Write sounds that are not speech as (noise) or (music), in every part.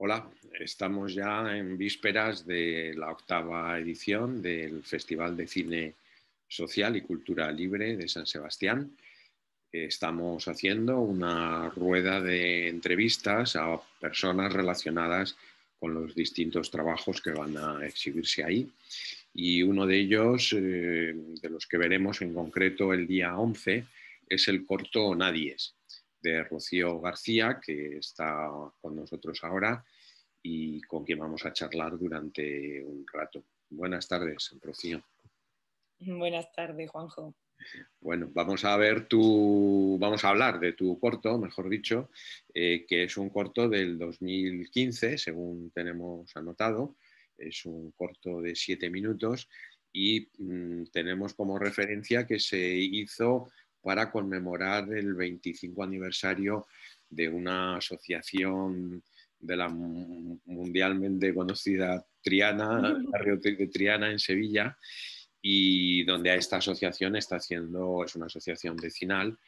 Hola, estamos ya en vísperas de la octava edición del Festival de Cine Social y Cultura Libre de San Sebastián. Estamos haciendo una rueda de entrevistas a personas relacionadas con los distintos trabajos que van a exhibirse ahí. Y uno de ellos, eh, de los que veremos en concreto el día 11, es el corto Nadies de Rocío García, que está con nosotros ahora y con quien vamos a charlar durante un rato. Buenas tardes, Rocío. Buenas tardes, Juanjo. Bueno, vamos a ver tu, vamos a hablar de tu corto, mejor dicho, eh, que es un corto del 2015, según tenemos anotado. Es un corto de siete minutos y mm, tenemos como referencia que se hizo para conmemorar el 25 aniversario de una asociación de la mundialmente conocida Triana, la barrio de Triana en Sevilla, y donde esta asociación está haciendo, es una asociación vecinal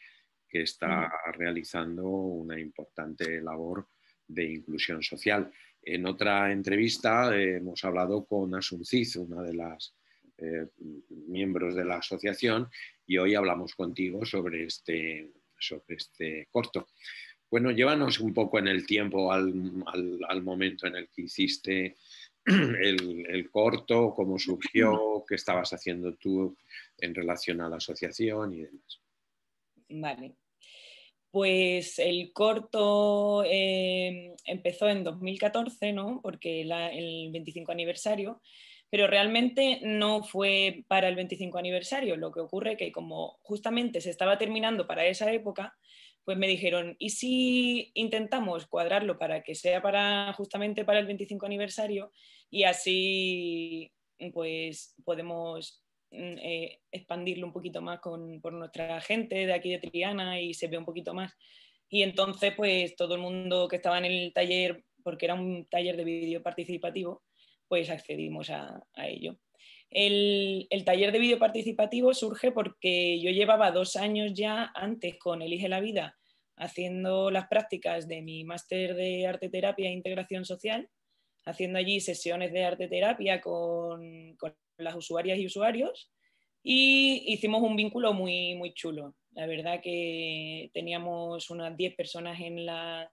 que está realizando una importante labor de inclusión social. En otra entrevista eh, hemos hablado con Asunciz, una de las eh, miembros de la asociación y hoy hablamos contigo sobre este, sobre este corto. Bueno, llévanos un poco en el tiempo al, momento en el que hiciste (clears throat) el, corto, cómo surgió, qué estabas haciendo tú en relación a la asociación y demás. Vale. Pues el corto eh, empezó en 2014, ¿no? Porque el 25 aniversario pero realmente no fue para el 25 aniversario. Lo que ocurre que como justamente se estaba terminando para esa época, pues me dijeron, ¿y si intentamos cuadrarlo para que sea para justamente para el 25 aniversario y así pues podemos mm, eh, expandirlo un poquito más con, por nuestra gente de aquí de Triana y se ve un poquito más? Y entonces pues todo el mundo que estaba en el taller, porque era un taller de vídeo participativo, pues accedimos a, ello. El, el, taller de video participativo surge porque yo llevaba dos años ya antes con Elige la Vida haciendo las prácticas de mi máster de arte terapia e integración social, haciendo allí sesiones de arte terapia con, con las usuarias y usuarios y hicimos un vínculo muy, muy chulo. La verdad que teníamos unas 10 personas en la,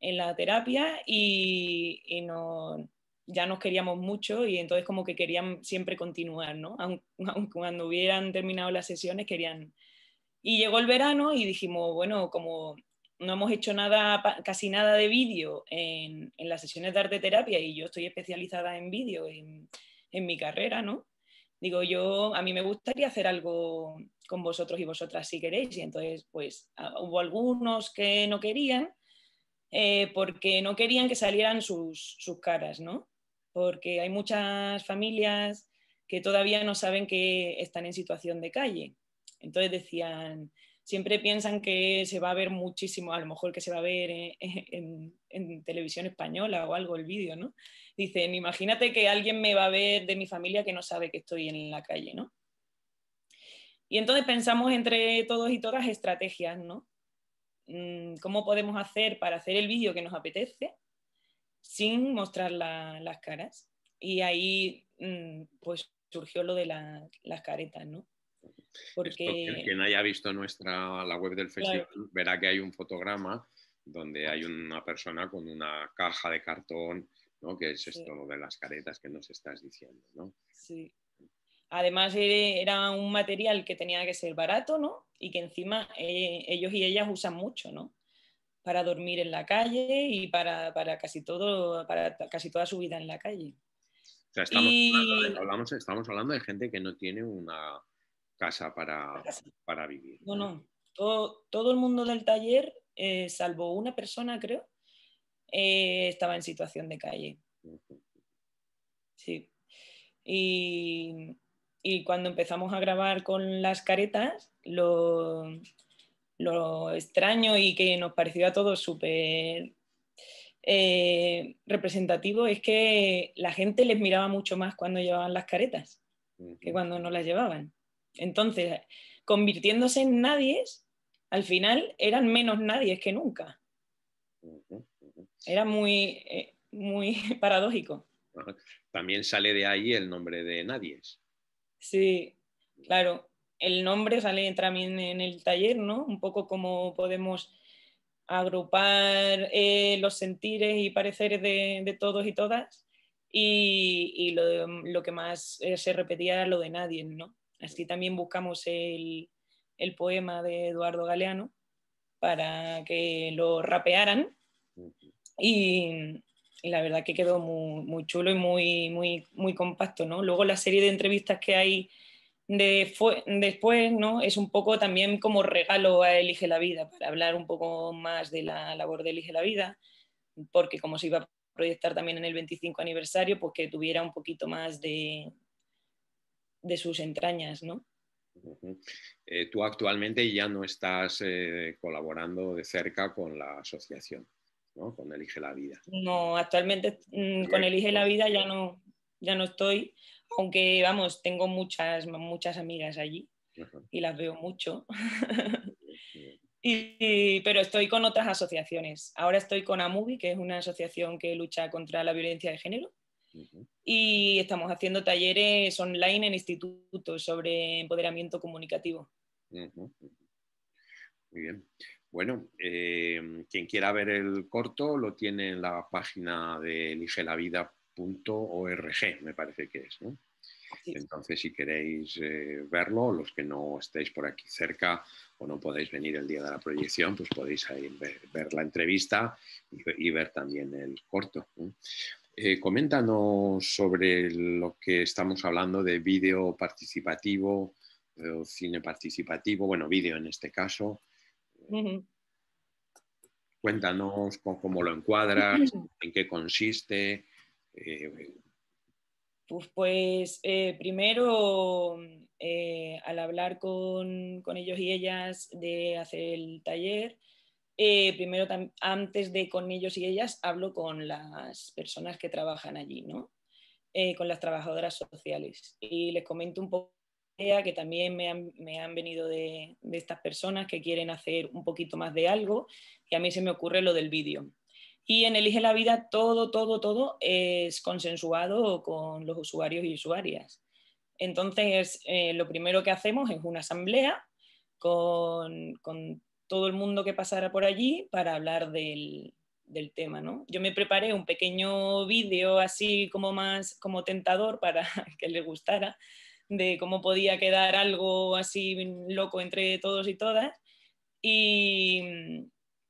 en la terapia y, y nos ya nos queríamos mucho y entonces como que querían siempre continuar, ¿no? Aunque (laughs) cuando hubieran terminado las sesiones querían... Y llegó el verano y dijimos, bueno, como no hemos hecho nada, casi nada de vídeo en, las sesiones de arte terapia y yo estoy especializada en vídeo en, mi carrera, ¿no? Digo, yo, a mí me gustaría hacer algo con vosotros y vosotras si queréis. Y entonces, pues ah, hubo algunos que no querían eh, porque no querían que salieran sus, sus caras, ¿no? porque hay muchas familias que todavía no saben que están en situación de calle. Entonces decían, siempre piensan que se va a ver muchísimo, a lo mejor que se va a ver eh, (laughs) en, televisión española o algo el vídeo, ¿no? Dicen, imagínate que alguien me va a ver de mi familia que no sabe que estoy en la calle, ¿no? Y entonces pensamos entre todos y todas estrategias, ¿no? Mm, ¿Cómo podemos hacer para hacer el vídeo que nos apetece? sin mostrar las caras. Y ahí mm, pues surgió lo de las caretas, ¿no? Porque quien haya visto nuestra la web del festival verá que hay un fotograma donde hay una persona con una caja de cartón, ¿no? Que es esto de las caretas que nos estás diciendo, ¿no? Sí. Además eh, era un material que tenía que ser barato, ¿no? Y que encima eh, ellos y ellas usan mucho, ¿no? para dormir en la calle y para, casi, todo, para casi toda su vida en la calle. O estamos, hablando de, gente que no tiene una casa para, para vivir. No, no. Todo, el mundo del taller, eh, salvo una persona, creo, eh, estaba en situación de calle. Sí. y cuando empezamos a grabar con las caretas, lo, lo extraño y que nos pareció a todos súper eh, representativo es que la gente les miraba mucho más cuando llevaban las caretas que cuando no las llevaban. Entonces, convirtiéndose en nadies, al final eran menos nadies que nunca. Era muy, eh, muy (laughs) paradójico. También sale de ahí el nombre de nadies. Sí, claro el nombre sale también en el taller, ¿no? Un poco como podemos agrupar eh, los sentires y pareceres de, todos y todas y, lo, que más eh, se repetía era lo de nadie, ¿no? Así también buscamos el, el poema de Eduardo Galeano para que lo rapearan y, la verdad que quedó muy, muy, chulo y muy, muy, muy compacto, ¿no? Luego la serie de entrevistas que hay después, ¿no? Es un poco también como regalo a Elige la Vida, para hablar un poco más de la labor de Elige la Vida, porque como se iba a proyectar también en el 25 aniversario, pues que tuviera un poquito más de, sus entrañas, ¿no? Eh, tú actualmente ya no estás eh, colaborando de cerca con la asociación, ¿no? Con Elige la Vida. No, actualmente mm, con Elige la Vida ya no, ya no estoy, aunque vamos, tengo muchas, muchas amigas allí y las veo mucho. (laughs) y, pero estoy con otras asociaciones. Ahora estoy con AMUBI, que es una asociación que lucha contra la violencia de género. Y estamos haciendo talleres online en institutos sobre empoderamiento comunicativo. Muy bien. Bueno, eh, quien quiera ver el corto lo tiene en la página de vida .org, me parece que es. Entonces, si queréis verlo, los que no estéis por aquí cerca o no podéis venir el día de la proyección, pues podéis ver, la entrevista y, ver también el corto. coméntanos sobre lo que estamos hablando de vídeo participativo o cine participativo, bueno, vídeo en este caso. Cuéntanos cómo, lo encuadras, en qué consiste, eh, pues, eh, primero, mm, eh, al hablar con, ellos y ellas de hacer el taller, primero antes de con ellos y ellas hablo con las personas que trabajan allí, ¿no? con las trabajadoras sociales. Y les comento un poco que también me han, venido de, estas personas que quieren hacer un poquito más de algo y a mí se me ocurre lo del vídeo y en Elige la Vida todo, todo, todo es consensuado con los usuarios y usuarias. Entonces, eh, lo primero que hacemos es una asamblea con, con, todo el mundo que pasara por allí para hablar del, del tema. ¿no? Yo me preparé un pequeño vídeo así como más como tentador para (laughs) que le gustara, de cómo podía quedar algo así loco entre todos y todas. Y,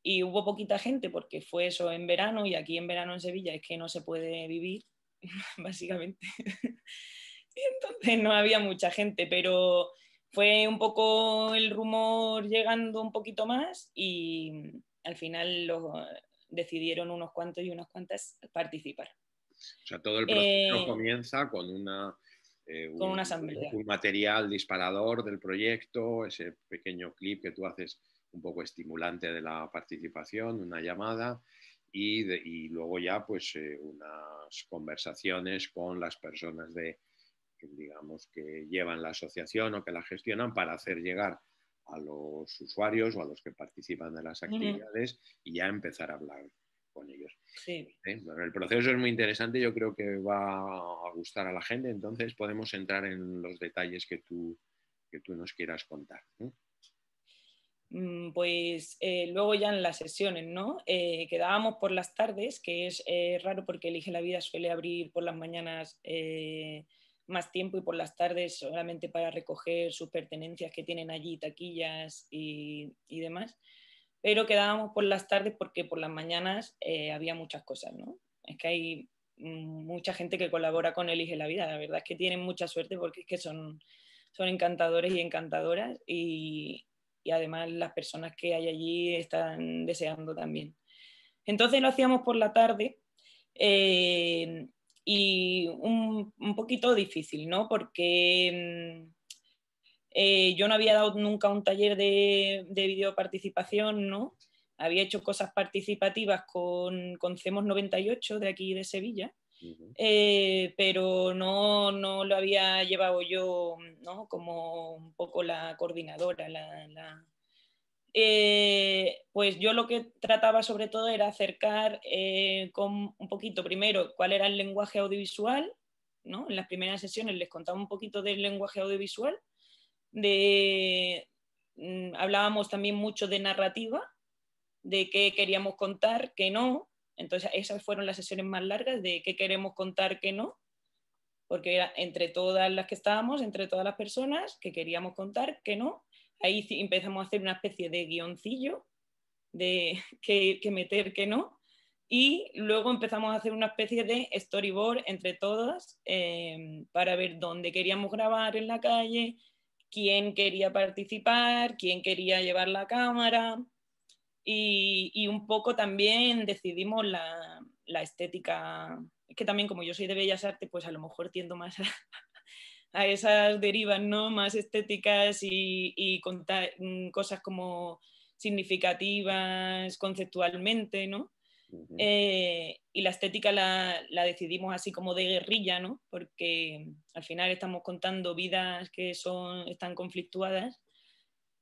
y hubo poquita gente porque fue eso en verano y aquí en verano en Sevilla es que no se puede vivir, (laughs) básicamente. y (laughs) entonces no había mucha gente, pero fue un poco el rumor llegando un poquito más y al final eh, decidieron unos cuantos y unas cuantas participar. O sea, todo el proceso eh, comienza con una, eh, un material disparador del proyecto, ese pequeño clip que tú haces un poco estimulante de la participación, una llamada y, luego ya pues eh, unas conversaciones con las personas de, digamos, que llevan la asociación o que la gestionan para hacer llegar a los usuarios o a los que participan de las actividades y ya empezar a hablar con ellos. Sí. ¿Eh? Bueno, el proceso es muy interesante, yo creo que va a gustar a la gente, entonces podemos entrar en los detalles que tú, que tú nos quieras contar. ¿eh? Mm, pues eh, luego ya en las sesiones, ¿no? Eh, quedábamos por las tardes, que es eh, raro porque Elige la Vida suele abrir por las mañanas más tiempo y por las tardes solamente para recoger sus pertenencias que tienen allí, taquillas y, demás. Pero quedábamos por las tardes porque por las mañanas había muchas cosas, ¿no? Es que hay mm, mucha gente que colabora con Elige la Vida, la verdad es que tienen mucha suerte porque es que son, son encantadores y encantadoras y, y además las personas que hay allí están deseando también. Entonces lo hacíamos por la tarde eh, y un, poquito difícil, ¿no? Porque mm, eh, yo no había dado nunca un taller de, videoparticipación, ¿no? Había hecho cosas participativas con CEMOS 98 de aquí de Sevilla, eh, pero no, lo había llevado yo ¿no? como un poco la coordinadora. La, eh, pues yo lo que trataba sobre todo era acercar eh, con un poquito, primero, cuál era el lenguaje audiovisual. ¿no? En las primeras sesiones les contaba un poquito del lenguaje audiovisual, de, mm, hablábamos también mucho de narrativa, de qué queríamos contar, qué no, entonces, esas fueron las sesiones más largas de qué queremos contar, qué no, porque era entre todas las que estábamos, entre todas las personas, que queríamos contar, qué no. Ahí empezamos a hacer una especie de guioncillo de (laughs) qué, meter, qué no. Y luego empezamos a hacer una especie de storyboard entre todas em, para ver dónde queríamos grabar en la calle, quién quería participar, quién quería llevar la cámara, y, un poco también decidimos la, estética. que también como yo soy de Bellas Artes, pues a lo mejor tiendo más a, (laughs) esas derivas ¿no? más estéticas y, contar mm, cosas como significativas conceptualmente, ¿no? Eh, y la estética la, la, decidimos así como de guerrilla, ¿no? Porque al final estamos contando vidas que son, están conflictuadas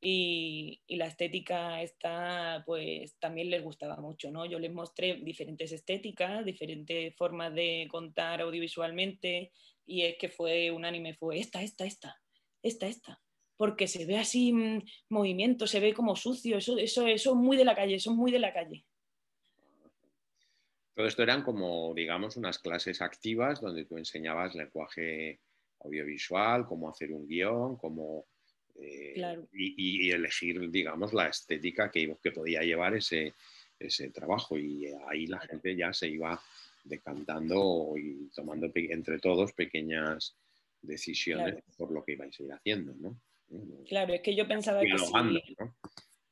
y, la estética esta, pues también les gustaba mucho, ¿no? Yo les mostré diferentes estéticas, diferentes formas de contar audiovisualmente y es que fue un anime, fue esta, esta, esta, esta, esta, porque se ve así mm, movimiento, se ve como sucio, eso, eso, eso es muy de la calle, eso es muy de la calle. Todo esto eran como, digamos, unas clases activas donde tú enseñabas lenguaje audiovisual, cómo hacer un guión, cómo eh, y, elegir, digamos, la estética que, que podía llevar ese, trabajo. Y ahí la gente ya se iba decantando y tomando entre todos pequeñas decisiones por lo que ibais a ir haciendo, Claro, es que yo pensaba que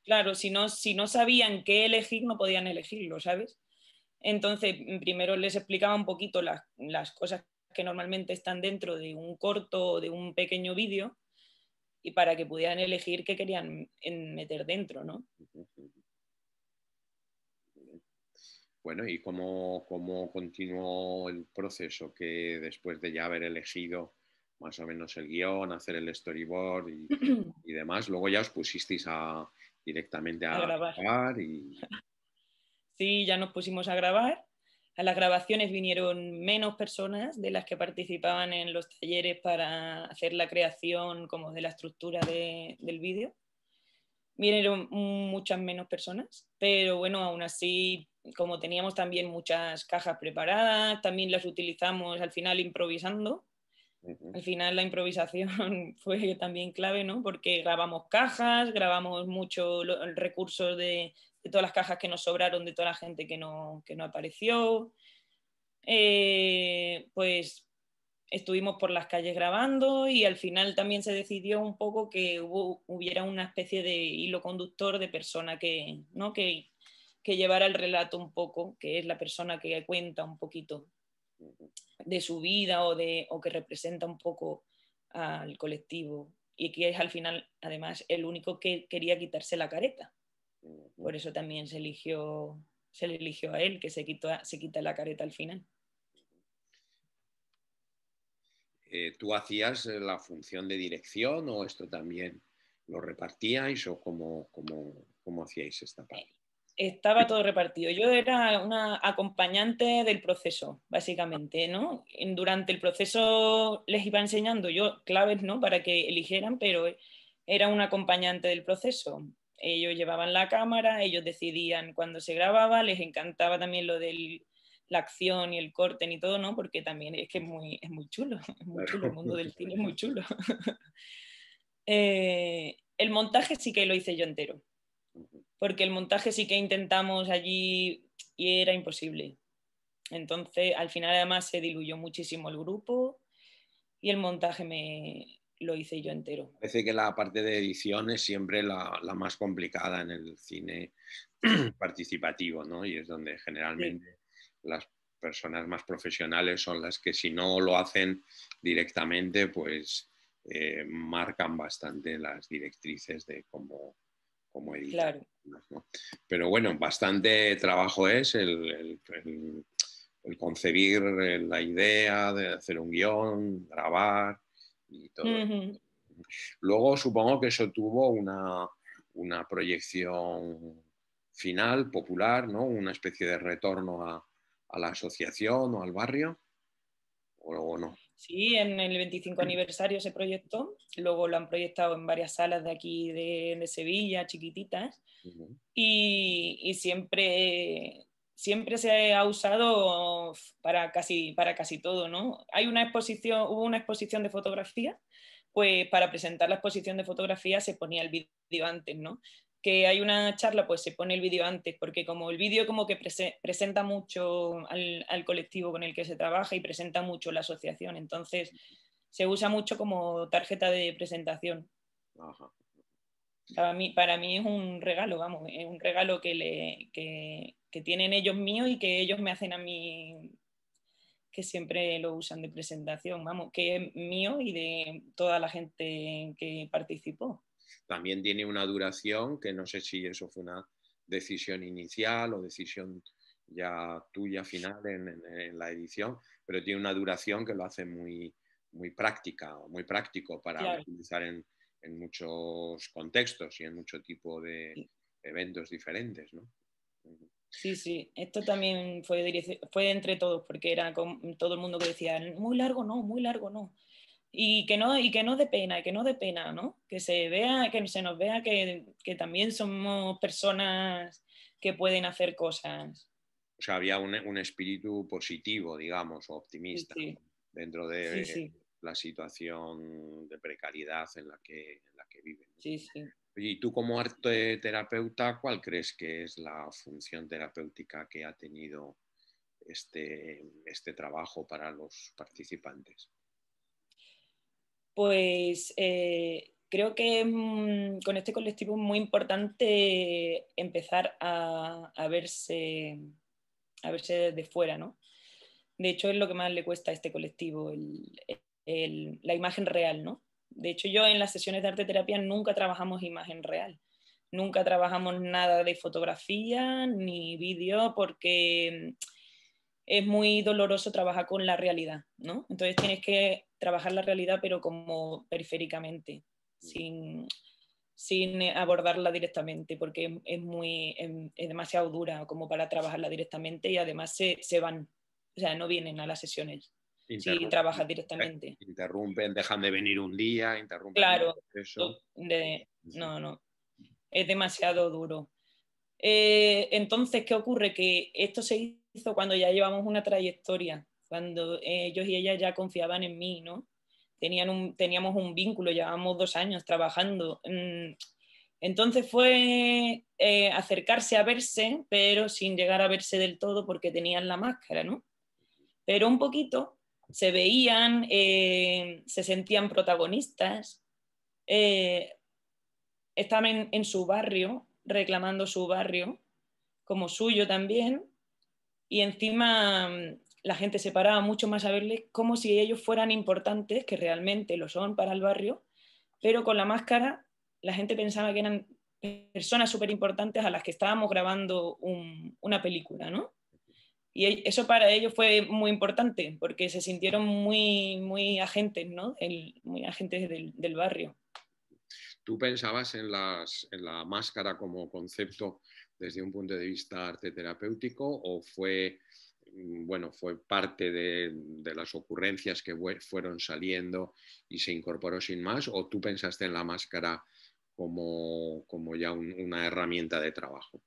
claro, si no, si no sabían qué elegir, no podían elegirlo, ¿sabes? Entonces, mm, primero les explicaba un poquito las, las cosas que normalmente están dentro de un corto o de un pequeño vídeo y para que pudieran elegir qué querían meter dentro, ¿no? Bueno, ¿y cómo, cómo continuó el proceso? Que después de ya haber elegido más o menos el guión, hacer el storyboard y, (clears throat) demás, luego ya os pusisteis a, directamente a, grabar. grabar (laughs) Sí, ya nos pusimos a grabar a las grabaciones vinieron menos personas de las que participaban en los talleres para hacer la creación como de la estructura del vídeo. Vinieron muchas menos personas, pero bueno, aún así, como teníamos también muchas cajas preparadas, también las utilizamos al final improvisando. Al final la improvisación (laughs) fue también clave, ¿no? Porque grabamos cajas, grabamos muchos recursos de de todas las cajas que nos sobraron, de toda la gente que no, no apareció. Eh, pues estuvimos por las calles grabando y al final también se decidió un poco que hubiera una especie de hilo conductor de persona que, ¿no? que, que llevara el relato un poco, que es la persona que cuenta un poquito de su vida o, de, o que representa un poco al colectivo y que es al final además el único que quería quitarse la careta por eso también se eligió, se eligió a él, que se, se quita la careta al final. Eh, ¿Tú hacías eh, la función de dirección o esto también lo repartíais o cómo, hacíais esta parte? Eh, estaba todo repartido. Yo era una acompañante del proceso, básicamente, ¿no? Durante el proceso les iba enseñando yo claves, ¿no? Para que eligieran, pero era una acompañante del proceso. Ellos llevaban la cámara, ellos decidían cuando se grababa, les encantaba también lo de la acción y el corte y todo, ¿no? Porque también es que es muy, chulo, (laughs) es muy chulo, el mundo del cine es muy chulo. (laughs) Eh, el montaje sí que lo hice yo entero, porque el montaje sí que intentamos allí y era imposible. Entonces, al final además se diluyó muchísimo el grupo y el montaje me, lo hice yo entero. Parece que la parte de edición es siempre la, más complicada en el cine (clears throat) participativo, ¿no? Y es donde generalmente las personas más profesionales son las que si no lo hacen directamente, pues eh, marcan bastante las directrices de cómo, cómo editar. Pero bueno, bastante trabajo es el, el concebir la idea de hacer un guión, grabar, Luego supongo que eso tuvo una, una proyección final, popular, ¿no? Una especie de retorno a, la asociación o al barrio, o no. Sí, en el 25 aniversario se proyectó, luego lo han proyectado en varias salas de aquí de, Sevilla, chiquititas, y, siempre siempre se ha usado para casi, para casi todo, ¿no? Hay una exposición, hubo una exposición de fotografía, pues para presentar la exposición de fotografía se ponía el vídeo antes, ¿no? Que hay una charla, pues se pone el vídeo antes, porque como el vídeo como que presenta mucho al, al, colectivo con el que se trabaja y presenta mucho la asociación, entonces se usa mucho como tarjeta de presentación. Ajá. Para mí, es un regalo, vamos, es un regalo que, le, que, tienen ellos míos y que ellos me hacen a mí, que siempre lo usan de presentación, vamos, que es mío y de toda la gente que participó. También tiene una duración que no sé si eso fue una decisión inicial o decisión ya tuya final en, la edición, pero tiene una duración que lo hace muy, muy práctica, muy práctico para utilizar en, en muchos contextos y en mucho tipo de eventos diferentes, ¿no? Sí, sí, esto también fue, fue entre todos, porque era con todo el mundo que decía, muy largo no, muy largo no. Y que no, y que no de pena, que no de pena, ¿no? Que se vea, que se nos vea que, también somos personas que pueden hacer cosas. O sea, había un, espíritu positivo, digamos, o optimista dentro de, sí, la situación de precariedad en la que, la que viven. Y tú como arte terapeuta, ¿cuál crees que es la función terapéutica que ha tenido este, este trabajo para los participantes? Pues eh, creo que mm, con este colectivo es muy importante empezar a, verse, a verse desde fuera, ¿no? De hecho, es lo que más le cuesta a este colectivo, el, la imagen real, ¿no? De hecho, yo en las sesiones de arte terapia nunca trabajamos imagen real, nunca trabajamos nada de fotografía ni vídeo porque mm, es muy doloroso trabajar con la realidad, ¿no? Entonces tienes que trabajar la realidad pero como periféricamente, mm. sin, sin abordarla directamente porque es, muy, demasiado dura como para trabajarla directamente y además se, se van, o sea, no vienen a las sesiones. Sí, trabajas directamente. Interrumpen, dejan de venir un día, interrumpen. Claro, eso. no, no, es demasiado duro. Eh, entonces, ¿qué ocurre? Que esto se hizo cuando ya llevamos una trayectoria, cuando ellos y ella ya confiaban en mí, ¿no? Tenían un, teníamos un vínculo, llevábamos dos años trabajando. Mm, entonces fue eh, acercarse a verse, pero sin llegar a verse del todo porque tenían la máscara, ¿no? Pero un poquito se veían, eh, se sentían protagonistas, eh, estaban en, su barrio, reclamando su barrio como suyo también, y encima mm, la gente se paraba mucho más a verles como si ellos fueran importantes, que realmente lo son para el barrio, pero con la máscara la gente pensaba que eran personas súper importantes a las que estábamos grabando una película, ¿no? Y eso para ellos fue muy importante porque se sintieron muy, muy agentes, ¿no? muy agentes del, barrio. ¿Tú pensabas en, la máscara como concepto desde un punto de vista arte terapéutico o fue mm, bueno, fue parte de, las ocurrencias que fueron saliendo y se incorporó sin más? ¿O tú pensaste en la máscara como, ya una herramienta de trabajo?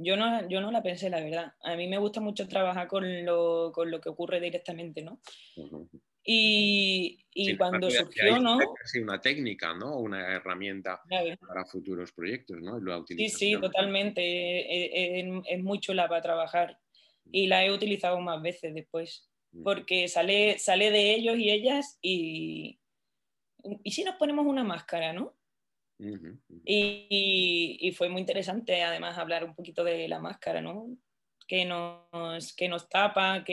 Yo no, la pensé, la verdad. A mí me gusta mucho trabajar con lo, que ocurre directamente, ¿no? Y, cuando surgió, ¿no? Es una técnica, ¿no? Una herramienta para futuros proyectos, ¿no? sí, sí, totalmente. Eh, eh, eh, es, muy chula para trabajar y la he utilizado más veces después, mm. porque sale, sale de ellos y ellas y, y si nos ponemos una máscara, ¿no? y, fue muy interesante además hablar un poquito de la máscara, ¿no? Que nos, tapa,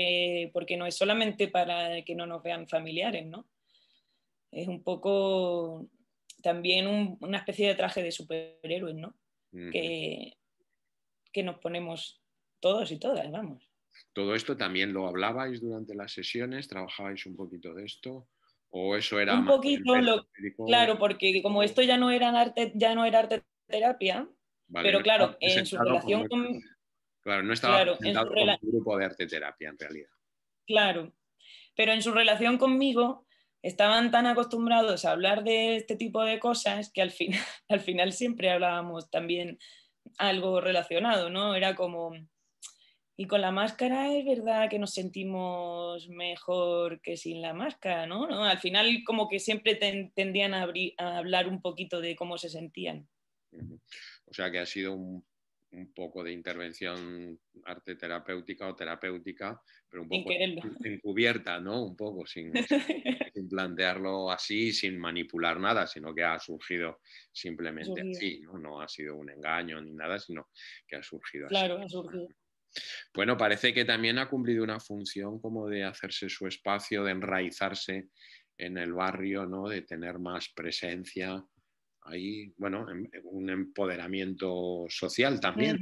porque no es solamente para que no nos vean familiares, ¿no? Es un poco también una especie de traje de superhéroes, ¿no? que, que nos ponemos todos y todas, vamos. Todo esto también lo hablabais durante las sesiones, trabajabais un poquito de esto o eso era un poquito claro porque como esto ya no era arte ya no era arte terapia pero claro en su relación claro no estaba en grupo de arte terapia en realidad claro pero en su relación conmigo estaban tan acostumbrados a hablar de este tipo de cosas que al final (laughs) al final siempre hablábamos también algo relacionado no era como y con la máscara es verdad que nos sentimos mejor que sin la máscara, ¿no? ¿No? Al final como que siempre tendían a, a, hablar un poquito de cómo se sentían. O sea que ha sido un, un poco de intervención arte terapéutica o terapéutica, pero un poco encubierta, ¿no? Un poco (laughs) sin, plantearlo así, sin manipular nada, sino que ha surgido simplemente así, ¿no? No ha sido un engaño ni nada, sino que ha surgido así. Claro, ha surgido. Bueno, parece que también ha cumplido una función como de hacerse su espacio, de enraizarse en el barrio, ¿no? de tener más presencia. Ahí, bueno, un empoderamiento social también,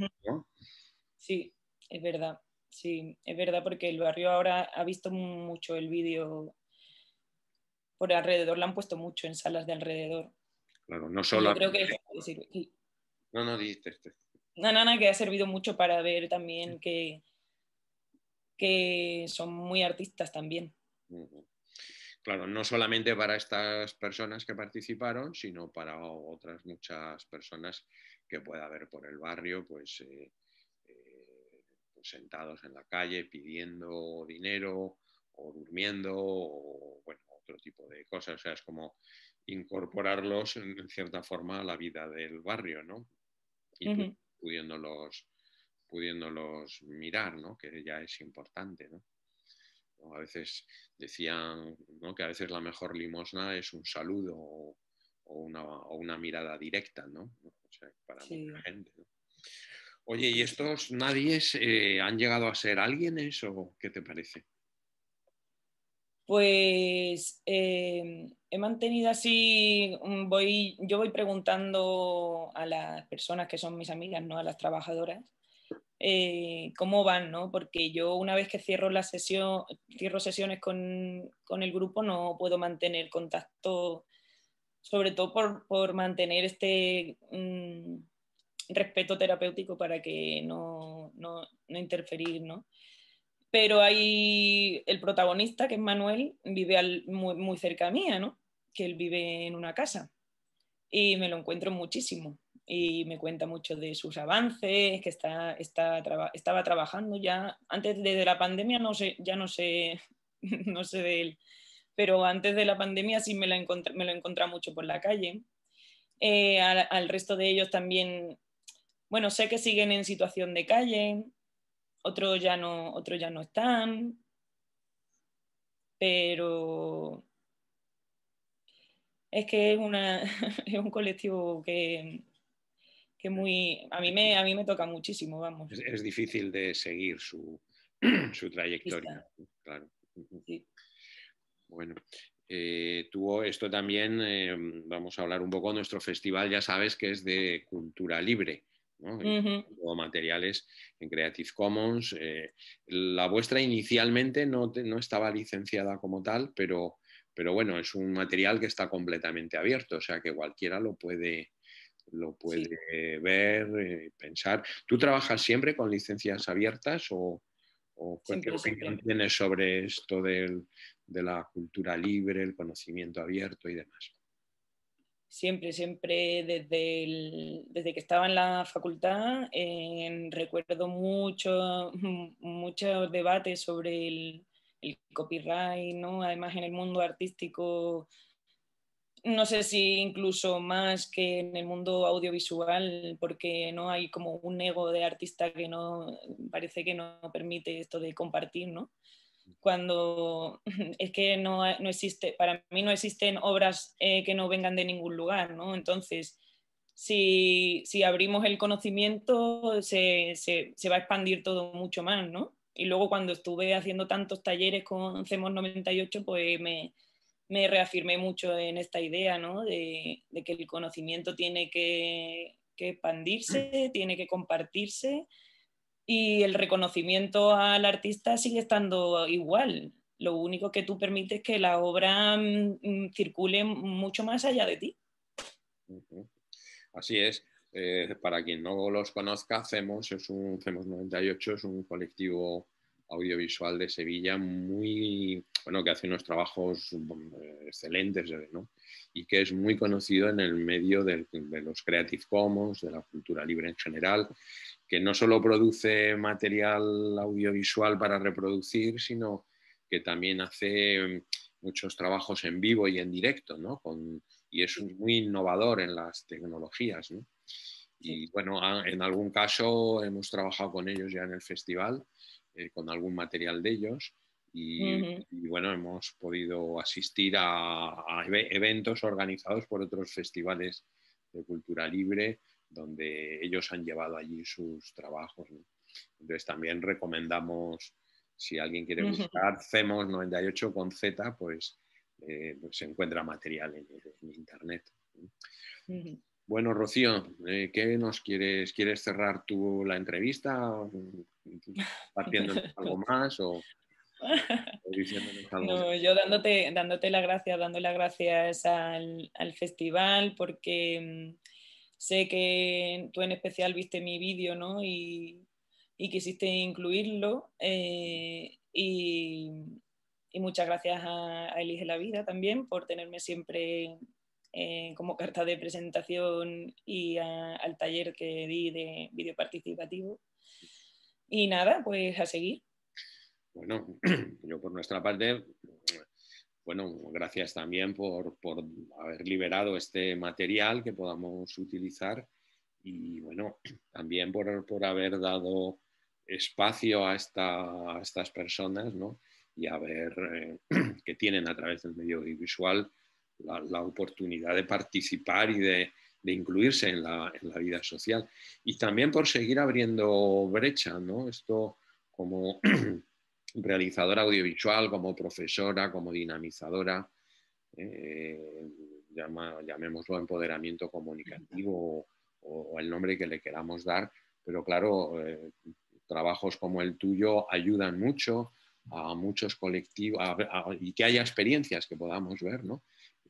Sí, es verdad. Sí, es verdad, porque el barrio ahora ha visto mucho el vídeo por alrededor, lo han puesto mucho en salas de alrededor. Claro, no solo. No, no, dijiste una nana que ha servido mucho para ver también que, que son muy artistas también. Claro, no solamente para estas personas que participaron, sino para otras muchas personas que pueda haber por el barrio, pues, eh, eh, pues sentados en la calle pidiendo dinero o durmiendo o bueno, otro tipo de cosas. O sea, es como incorporarlos en, cierta forma a la vida del barrio, ¿no? pudiéndolos, pudiéndolos mirar, ¿no? que ya es importante. ¿no? A veces decían ¿no? que a veces la mejor limosna es un saludo o, una, mirada directa ¿no? O para mucha gente. Oye, ¿y estos nadies eh, han llegado a ser alguienes o qué te parece? pues eh, he mantenido así, mm, voy, yo voy preguntando a las personas que son mis amigas, ¿no? a las trabajadoras, eh, cómo van, ¿no? porque yo una vez que cierro, la sesión, cierro sesiones con, el grupo no puedo mantener contacto, sobre todo por, mantener este mm, respeto terapéutico para que no, no interferir. ¿no? pero ahí el protagonista, que es Manuel, vive muy, muy, cerca mía, ¿no? Que él vive en una casa y me lo encuentro muchísimo y me cuenta mucho de sus avances, que está, está estaba trabajando ya, antes de, la pandemia no sé, ya no sé, (laughs) no sé de él, pero antes de la pandemia sí me, la me lo encontraba mucho por la calle. Eh, al, al resto de ellos también, bueno, sé que siguen en situación de calle, otros ya no, ya no están, pero es que es, (laughs) un colectivo que, muy, a, mí me, a mí me toca muchísimo, vamos. Es, difícil de seguir su, (clears throat) trayectoria, Bueno, eh, esto también, eh, vamos a hablar un poco, nuestro festival ya sabes que es de cultura libre materiales en Creative Commons. Eh, la vuestra inicialmente no, estaba licenciada como tal, pero, pero bueno, es un material que está completamente abierto, o sea que cualquiera lo puede, lo puede ver, y eh, pensar. ¿Tú trabajas siempre con licencias abiertas o, o qué opinión tienes sobre esto del, de la cultura libre, el conocimiento abierto y demás? siempre, siempre desde, que estaba en la facultad, eh, recuerdo (laughs) muchos debates sobre el, copyright, ¿no? Además en el mundo artístico, no sé si incluso más que en el mundo audiovisual, porque no hay como un ego de artista que no parece que no permite esto de compartir, ¿no? cuando (laughs) es que no, no existe, para mí no existen obras eh, que no vengan de ningún lugar, ¿no? Entonces, si, si abrimos el conocimiento, se, se, va a expandir todo mucho más, ¿no? Y luego cuando estuve haciendo tantos talleres con CEMOS 98, pues me, me reafirmé mucho en esta idea, ¿no? De, de que el conocimiento tiene que, que expandirse, tiene que compartirse y el reconocimiento al artista sigue estando igual. Lo único que tú permites es que la obra mm, circule mucho más allá de ti. Así es. Eh, para quien no los conozca, CEMOS, es un, CEMOS 98 es un colectivo audiovisual de Sevilla muy, bueno, que hace unos trabajos mm, eh, excelentes, Y que es muy conocido en el medio de los Creative Commons, de la cultura libre en general, que no solo produce material audiovisual para reproducir, sino que también hace mm, muchos trabajos en vivo y en directo, y es muy innovador en las tecnologías, Y bueno, en algún caso hemos trabajado con ellos ya en el festival, eh, con algún material de ellos, y, bueno, hemos podido asistir a, eventos organizados por otros festivales de cultura libre, donde ellos han llevado allí sus trabajos. Entonces también recomendamos, si alguien quiere buscar CEMOS 98 con Z, pues, eh, pues, se encuentra material en, Internet. Bueno, Rocío, eh, ¿qué nos quieres? ¿Quieres cerrar tú la entrevista? ¿Haciendo (laughs) algo más? O... No, yo dándote, dándote las gracias, dando las gracias al festival porque mm, Sé que tú en especial viste mi vídeo ¿no? y, quisiste incluirlo. Eh, y, muchas gracias a, Elige la Vida también por tenerme siempre eh, como carta de presentación y al taller que di de vídeo participativo. Y nada, pues a seguir. Bueno, (clears throat) yo por nuestra parte bueno, gracias también por, haber liberado este material que podamos utilizar y bueno, también por, por haber dado espacio a, estas personas y a ver eh, (clears throat) que tienen a través del medio audiovisual la, oportunidad de participar y de, incluirse en la, vida social. Y también por seguir abriendo brecha, ¿no? Esto como (clears throat) realizadora audiovisual, como profesora, como dinamizadora, eh, llamémoslo empoderamiento comunicativo o, el nombre que le queramos dar, pero claro, eh, trabajos como el tuyo ayudan mucho a muchos colectivos y que haya experiencias que podamos ver, ¿no?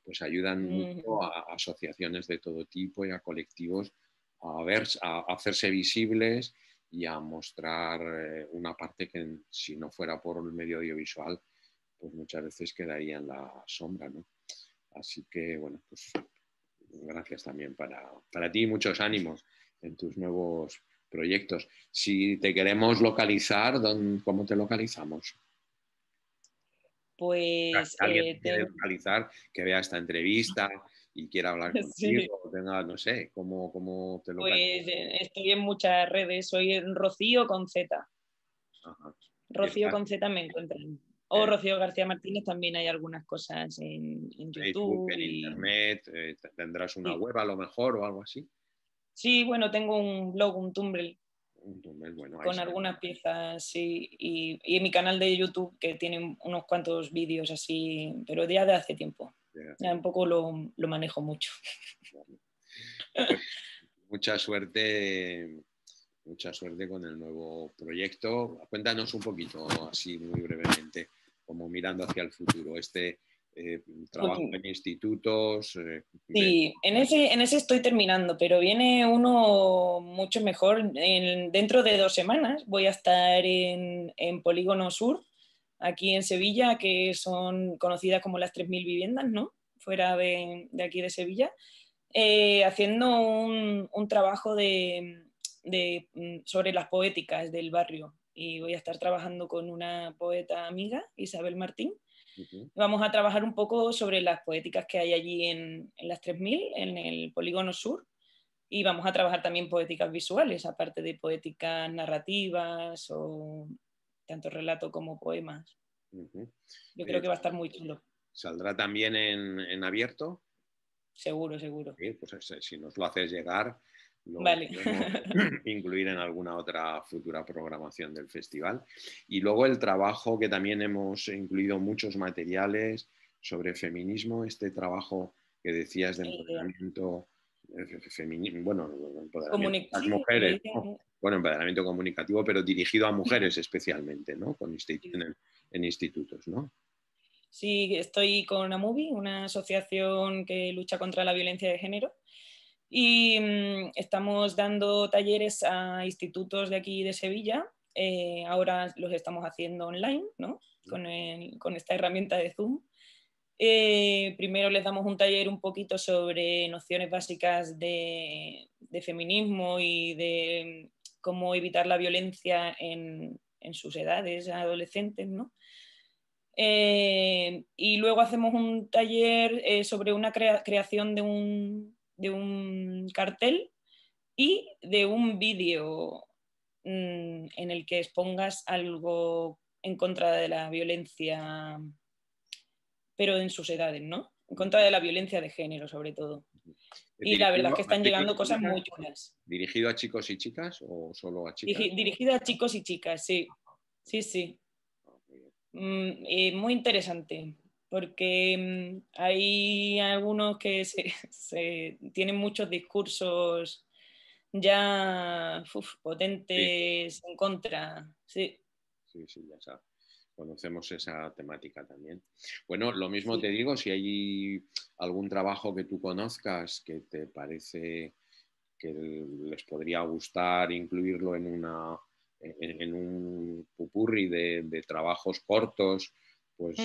Pues ayudan mucho a, asociaciones de todo tipo y a colectivos a, a hacerse visibles y a mostrar eh, una parte que si no fuera por el medio audiovisual, pues muchas veces quedaría en la sombra, ¿no? Así que, bueno, pues gracias también para, para ti y muchos ánimos en tus nuevos proyectos. Si te queremos localizar, ¿cómo te localizamos? Pues... alguien eh, te... localizar, que vea esta entrevista, y quiera hablar (laughs) contigo, no sé, ¿cómo, te lo Pues eh, estoy en muchas redes, soy Rocío con Z. Rocío con Z me encuentran. O Rocío García Martínez también hay algunas cosas en, en YouTube. en Internet, eh, tendrás una web a lo mejor o algo así. Sí, bueno, tengo un blog, un Tumblr. con algunas piezas, sí. Y, en mi canal de YouTube que tiene unos cuantos vídeos así, pero ya de hace tiempo. Tampoco lo, manejo mucho. Pues, mucha suerte, mucha suerte con el nuevo proyecto. Cuéntanos un poquito, así muy brevemente, como mirando hacia el futuro. Este, eh, trabajo pues, en institutos. Eh, sí, en, ese, en ese estoy terminando, pero viene uno mucho mejor. dentro de dos semanas voy a estar en Polígono Sur aquí en Sevilla, que son conocidas como las 3.000 viviendas, ¿no? Fuera de, aquí de Sevilla, eh, haciendo un, trabajo de, mm, sobre las poéticas del barrio. Y voy a estar trabajando con una poeta amiga, Isabel Martín. Vamos a trabajar un poco sobre las poéticas que hay allí en, en las 3.000, en el Polígono Sur, y vamos a trabajar también poéticas visuales, aparte de poéticas narrativas o tanto relato como poemas. Yo creo que va a estar muy chulo. ¿Saldrá también en, abierto? Seguro, seguro. Pues, eh, si nos lo haces llegar, lo podemos (laughs) incluir en alguna otra futura programación del festival. Y luego el trabajo que también hemos incluido muchos materiales sobre feminismo, este trabajo que decías de empoderamiento bueno, las mujeres, bueno, empoderamiento comunicativo, pero dirigido a mujeres especialmente, ¿no? Con en, institutos, ¿no? Sí, estoy con AMUBI, una asociación que lucha contra la violencia de género, y mm, estamos dando talleres a institutos de aquí de Sevilla. Eh, ahora los estamos haciendo online, ¿no? con esta herramienta de Zoom eh, primero les damos un taller un poquito sobre nociones básicas de, feminismo y de cómo evitar la violencia en, sus edades adolescentes, eh, y luego hacemos un taller eh, sobre una creación de un, cartel y de un vídeo mm, en el que expongas algo en contra de la violencia pero en sus edades, ¿no? En contra de la violencia de género, sobre todo. Y la verdad es que están llegando cosas muy chulas. ¿Dirigido a chicos y chicas o solo a chicas? Dirigido a chicos y chicas, sí. Sí, sí. Mm, eh, muy interesante, porque mm, hay algunos que (laughs) tienen muchos discursos ya potentes en contra. Sí. Sí, sí, ya sabes conocemos esa temática también. Bueno, lo mismo te digo, si hay algún trabajo que tú conozcas que te parece que les podría gustar incluirlo en, una, en, un pupurri de, trabajos cortos, pues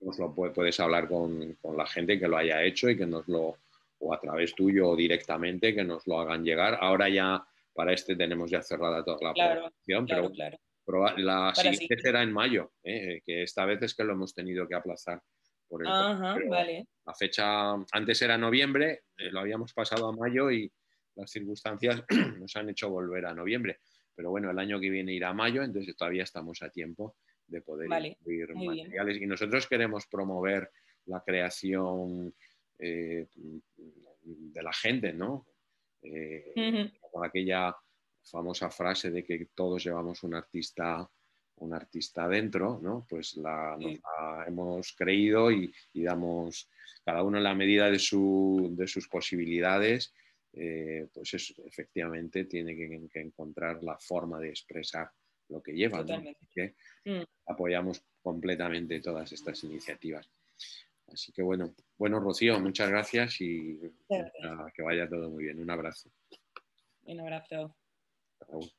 nos lo puedes hablar con, la gente que lo haya hecho y que nos lo, o a través tuyo o directamente, que nos lo hagan llegar. Ahora ya para este tenemos ya cerrada toda la producción, pero la siguiente será en mayo, ¿eh? que esta vez es que lo hemos tenido que aplazar. La fecha antes era noviembre, eh, lo habíamos pasado a mayo y las circunstancias (clears throat) nos han hecho volver a noviembre. Pero bueno, el año que viene irá a mayo, entonces todavía estamos a tiempo de poder ir incluir materiales. Y nosotros queremos promover la creación eh, de la gente, ¿no? Con aquella famosa frase de que todos llevamos un artista un artista dentro, ¿no? Pues la, hemos creído y, damos cada uno en la medida de, su, de sus posibilidades, eh, pues efectivamente tiene que, encontrar la forma de expresar lo que lleva Que mm. Apoyamos completamente todas estas iniciativas. Así que bueno, bueno Rocío, muchas gracias y que vaya todo muy bien. Un abrazo. Un abrazo. I was